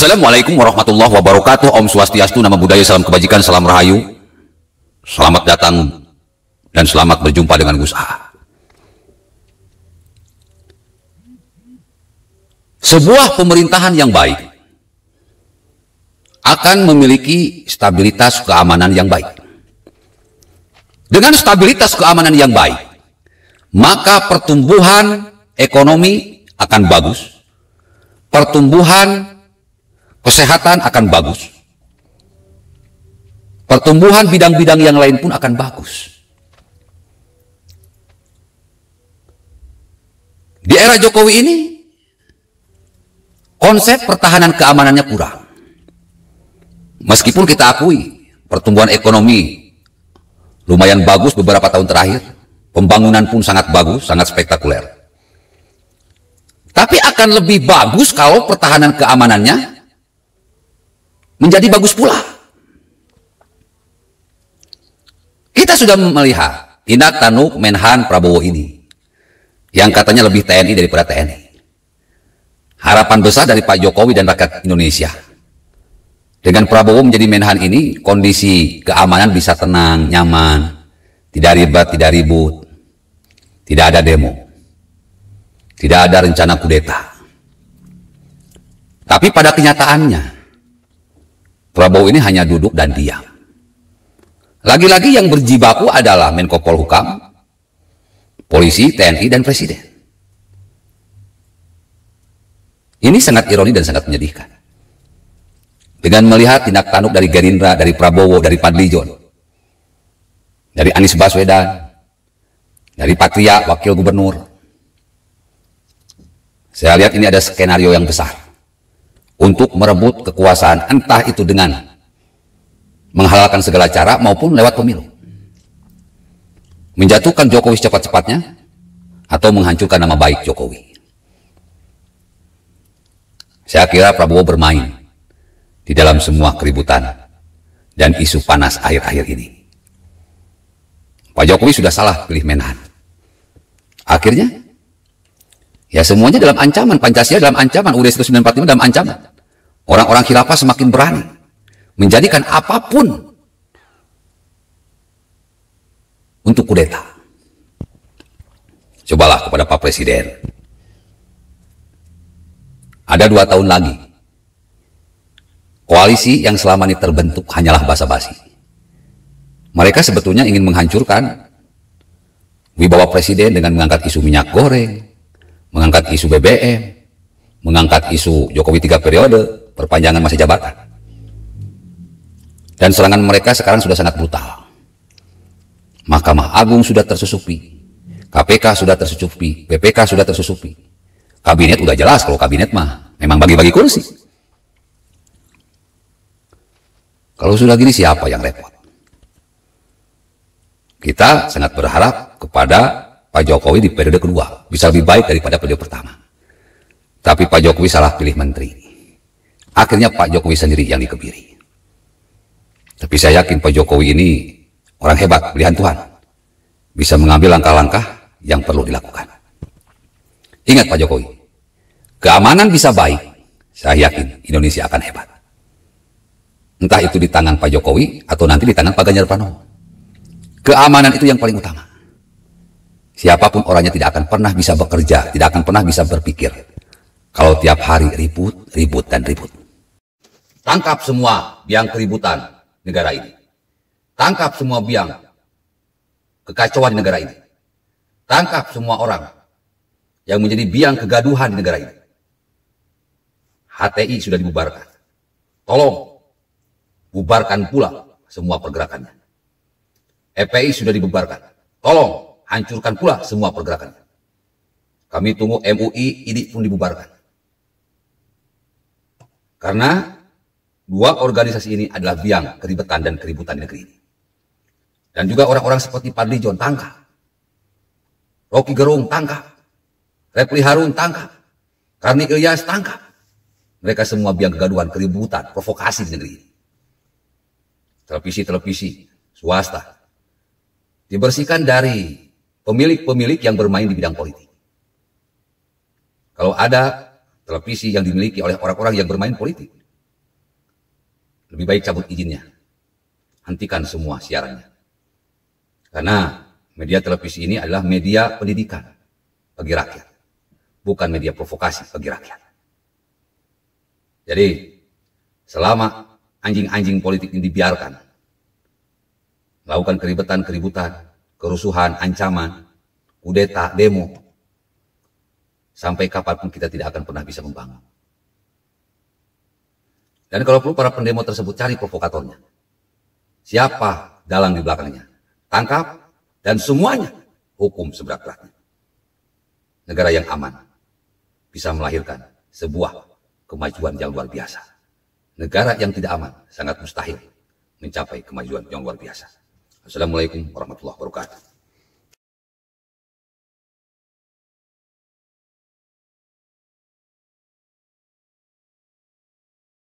Assalamualaikum warahmatullahi wabarakatuh. Om Swastiastu, nama budaya, salam kebajikan, salam rahayu. Selamat datang dan selamat berjumpa dengan Gus A. Sebuah pemerintahan yang baik akan memiliki stabilitas keamanan yang baik. Dengan stabilitas keamanan yang baik, maka pertumbuhan ekonomi akan bagus, pertumbuhan Kesehatan akan bagus. Pertumbuhan bidang-bidang yang lain pun akan bagus. Di era Jokowi ini, konsep pertahanan keamanannya kurang. Meskipun kita akui pertumbuhan ekonomi lumayan bagus beberapa tahun terakhir, pembangunan pun sangat bagus, sangat spektakuler. Tapi akan lebih bagus kalau pertahanan keamanannya menjadi bagus pula. Kita sudah melihat tindak Tanuk Menhan Prabowo ini yang katanya lebih TNI daripada TNI. Harapan besar dari Pak Jokowi dan rakyat Indonesia. Dengan Prabowo menjadi Menhan ini, kondisi keamanan bisa tenang, nyaman, tidak ribet, tidak ribut, tidak ada demo, tidak ada rencana kudeta. Tapi pada kenyataannya, Prabowo ini hanya duduk dan diam. Lagi-lagi yang berjibaku adalah Menko Polhukam, polisi, TNI, dan presiden. Ini sangat ironi dan sangat menyedihkan. Dengan melihat tindak tanduk dari Gerindra, dari Prabowo, dari Padlijon, dari Anies Baswedan, dari Patria, Wakil Gubernur, saya lihat ini ada skenario yang besar untuk merebut kekuasaan entah itu dengan menghalalkan segala cara maupun lewat pemilu menjatuhkan Jokowi secepat-cepatnya atau menghancurkan nama baik Jokowi saya kira Prabowo bermain di dalam semua keributan dan isu panas akhir-akhir ini Pak Jokowi sudah salah pilih menahan akhirnya ya semuanya dalam ancaman Pancasila dalam ancaman UUD 1945 dalam ancaman Orang-orang khilafah semakin berani menjadikan apapun untuk kudeta. Cobalah kepada Pak Presiden. Ada dua tahun lagi. Koalisi yang selama ini terbentuk hanyalah basa-basi. Mereka sebetulnya ingin menghancurkan wibawa presiden dengan mengangkat isu minyak goreng, mengangkat isu BBM, mengangkat isu Jokowi tiga periode, perpanjangan masa jabatan. Dan serangan mereka sekarang sudah sangat brutal. Mahkamah Agung sudah tersusupi, KPK sudah tersusupi, BPK sudah tersusupi. Kabinet udah jelas kalau kabinet mah memang bagi-bagi kursi. Kalau sudah gini siapa yang repot? Kita sangat berharap kepada Pak Jokowi di periode kedua bisa lebih baik daripada periode pertama. Tapi Pak Jokowi salah pilih menteri. Akhirnya Pak Jokowi sendiri yang dikebiri. Tapi saya yakin Pak Jokowi ini orang hebat, pilihan Tuhan. Bisa mengambil langkah-langkah yang perlu dilakukan. Ingat Pak Jokowi, keamanan bisa baik, saya yakin Indonesia akan hebat. Entah itu di tangan Pak Jokowi atau nanti di tangan Pak Ganjar Pranowo. Keamanan itu yang paling utama. Siapapun orangnya tidak akan pernah bisa bekerja, tidak akan pernah bisa berpikir. Kalau tiap hari ribut, ribut, dan ribut. Tangkap semua biang keributan negara ini. Tangkap semua biang kekacauan negara ini. Tangkap semua orang yang menjadi biang kegaduhan di negara ini. HTI sudah dibubarkan. Tolong bubarkan pula semua pergerakannya. FPI e sudah dibubarkan. Tolong hancurkan pula semua pergerakannya. Kami tunggu MUI ini pun dibubarkan. Karena Dua organisasi ini adalah biang keribetan dan keributan di negeri ini. Dan juga orang-orang seperti Padli John tangkap. Rocky Gerung tangkap. Repli Harun tangkap. Karni Ilyas tangkap. Mereka semua biang kegaduhan, keributan, provokasi di negeri ini. Televisi-televisi, swasta. Dibersihkan dari pemilik-pemilik yang bermain di bidang politik. Kalau ada televisi yang dimiliki oleh orang-orang yang bermain politik, lebih baik cabut izinnya. Hentikan semua siarannya. Karena media televisi ini adalah media pendidikan bagi rakyat. Bukan media provokasi bagi rakyat. Jadi, selama anjing-anjing politik ini dibiarkan, melakukan keribetan-keributan, kerusuhan, ancaman, kudeta, demo, sampai kapanpun kita tidak akan pernah bisa membangun. Dan kalau perlu para pendemo tersebut cari provokatornya. Siapa dalang di belakangnya? Tangkap dan semuanya hukum seberat-beratnya. Negara yang aman bisa melahirkan sebuah kemajuan yang luar biasa. Negara yang tidak aman sangat mustahil mencapai kemajuan yang luar biasa. Assalamualaikum warahmatullahi wabarakatuh.